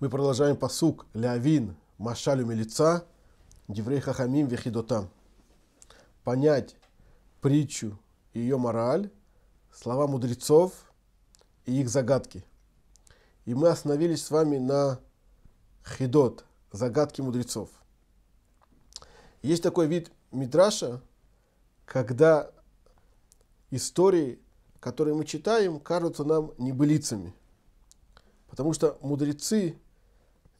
Мы продолжаем посук Лявин Машалю Милица Деврей Хахамим Вехидотам. Понять притчу и ее мораль, слова мудрецов и их загадки. И мы остановились с вами на хидот, загадки мудрецов. Есть такой вид мидраша, когда истории, которые мы читаем, кажутся нам небылицами. Потому что мудрецы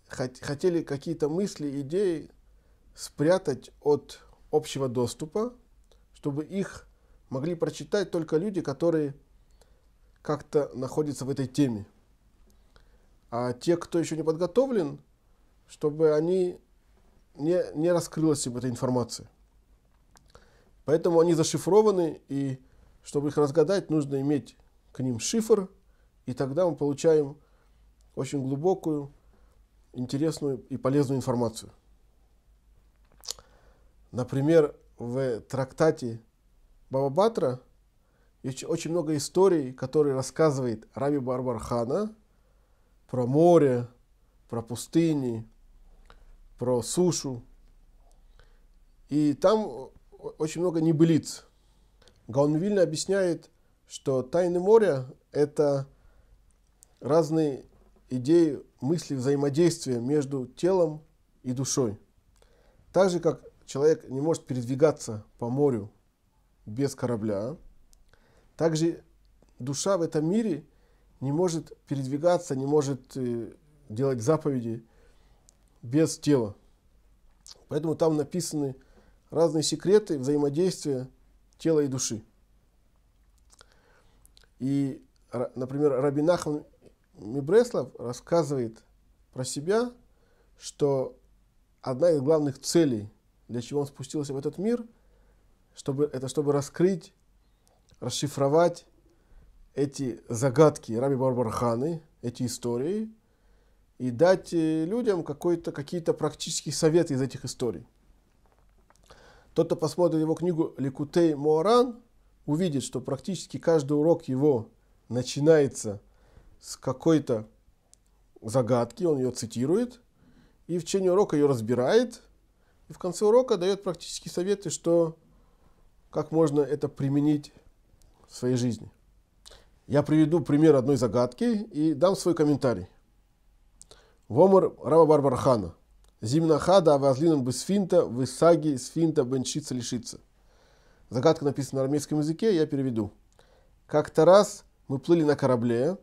хотели какие-то мысли, идеи спрятать от общего доступа, чтобы их могли прочитать только люди, которые как-то находятся в этой теме. А те, кто еще не подготовлен, чтобы они не, не раскрылась им эта информация. Поэтому они зашифрованы, и чтобы их разгадать, нужно иметь к ним шифр, и тогда мы получаем очень глубокую интересную и полезную информацию. Например, в трактате Баба Батра есть очень много историй, которые рассказывает Раби Барбархана про море, про пустыни, про сушу. И там очень много небылиц. Гаунвильна объясняет, что тайны моря – это разные идею мысли взаимодействия между телом и душой. Так же, как человек не может передвигаться по морю без корабля, так же душа в этом мире не может передвигаться, не может э, делать заповеди без тела. Поэтому там написаны разные секреты взаимодействия тела и души. И, например, Рабинахан Мибреслав рассказывает про себя, что одна из главных целей, для чего он спустился в этот мир, чтобы, это чтобы раскрыть, расшифровать эти загадки Раби Барбарханы, эти истории, и дать э, людям какие-то практические советы из этих историй. Тот, кто посмотрит его книгу «Ликутей Моаран», увидит, что практически каждый урок его начинается – с какой-то загадки, он ее цитирует, и в течение урока ее разбирает, и в конце урока дает практические советы, что как можно это применить в своей жизни. Я приведу пример одной загадки и дам свой комментарий. Вомар Рава Барбархана. хада а возлинан бы сфинта, в саги сфинта бенчица лишится. Загадка написана на армейском языке, я переведу. Как-то раз мы плыли на корабле,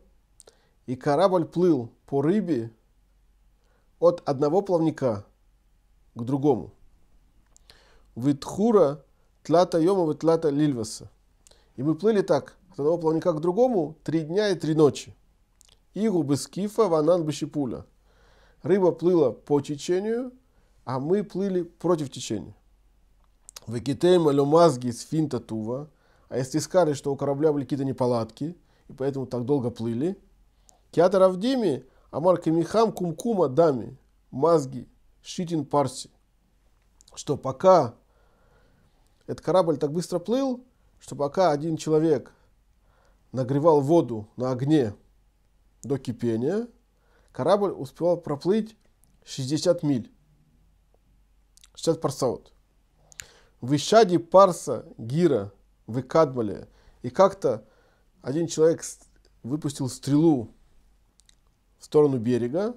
и корабль плыл по рыбе от одного плавника к другому. Витхура тлата йомова тлата лильваса. И мы плыли так, от одного плавника к другому, три дня и три ночи. Игу бы скифа ванан бы щепуля. Рыба плыла по течению, а мы плыли против течения. Выкитеем алюмазги из финта тува. А если сказали, что у корабля были какие-то неполадки, и поэтому так долго плыли – Театр Авдеми, Амар Камихам, Кумкума, Дами, Мазги, Шитин, Парси. Что пока этот корабль так быстро плыл, что пока один человек нагревал воду на огне до кипения, корабль успевал проплыть 60 миль. 60 парсаут. В Парса Гира выкадывали. И как-то один человек выпустил стрелу в сторону берега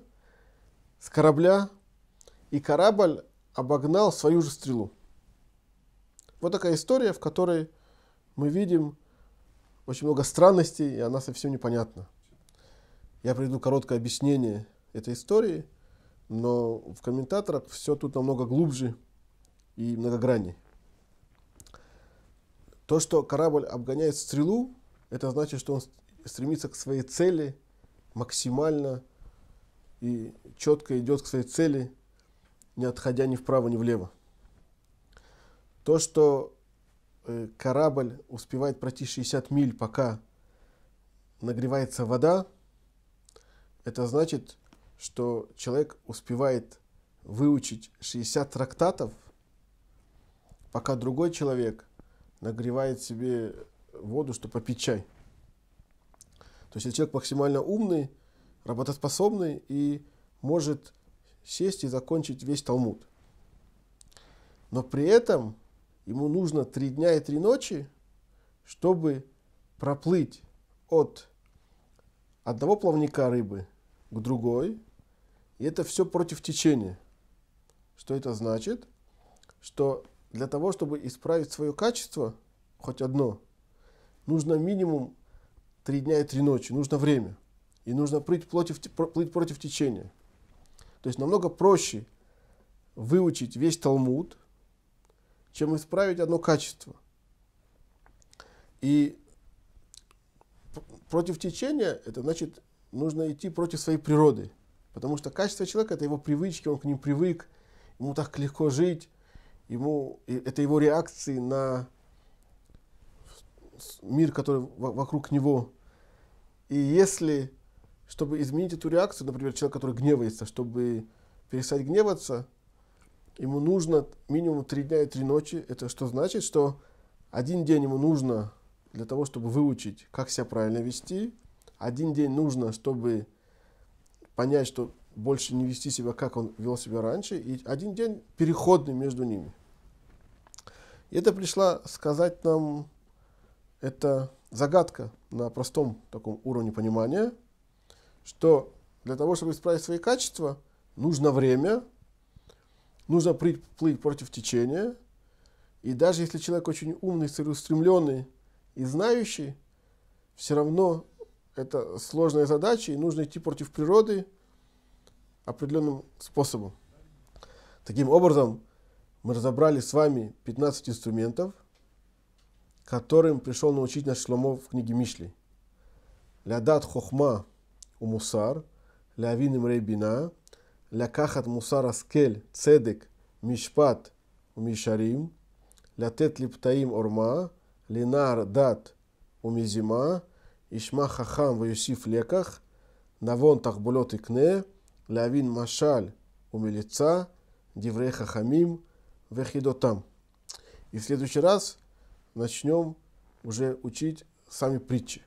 с корабля, и корабль обогнал свою же стрелу. Вот такая история, в которой мы видим очень много странностей, и она совсем непонятна. Я приведу короткое объяснение этой истории, но в комментаторах все тут намного глубже и многогранней. То, что корабль обгоняет стрелу, это значит, что он стремится к своей цели – максимально и четко идет к своей цели, не отходя ни вправо, ни влево. То, что э, корабль успевает пройти 60 миль, пока нагревается вода, это значит, что человек успевает выучить 60 трактатов, пока другой человек нагревает себе воду, чтобы попить чай. То есть это человек максимально умный, работоспособный и может сесть и закончить весь Талмуд. Но при этом ему нужно три дня и три ночи, чтобы проплыть от одного плавника рыбы к другой. И это все против течения. Что это значит? Что для того, чтобы исправить свое качество, хоть одно, нужно минимум три дня и три ночи, нужно время. И нужно плыть против, плыть против течения. То есть намного проще выучить весь Талмуд, чем исправить одно качество. И против течения, это значит, нужно идти против своей природы. Потому что качество человека – это его привычки, он к ним привык, ему так легко жить, ему, это его реакции на мир, который вокруг него. И если, чтобы изменить эту реакцию, например, человек, который гневается, чтобы перестать гневаться, ему нужно минимум три дня и три ночи. Это что значит, что один день ему нужно для того, чтобы выучить, как себя правильно вести. Один день нужно, чтобы понять, что больше не вести себя, как он вел себя раньше. И один день переходный между ними. И это пришла сказать нам это загадка на простом таком уровне понимания, что для того, чтобы исправить свои качества, нужно время, нужно плыть против течения. И даже если человек очень умный, целеустремленный и знающий, все равно это сложная задача, и нужно идти против природы определенным способом. Таким образом, мы разобрали с вами 15 инструментов – которым пришел научить наш Шломо в книге Мишли. Лядат хохма у мусар, лявин им рейбина, лякахат мусар аскель цедек мишпат у мишарим, лятет липтаим орма, линар дат у мизима, ишма хахам в юсиф леках, навон тахбулет кне, лявин машаль у милица, диврей хахамим, вехидотам. И в следующий раз – начнем уже учить сами притчи.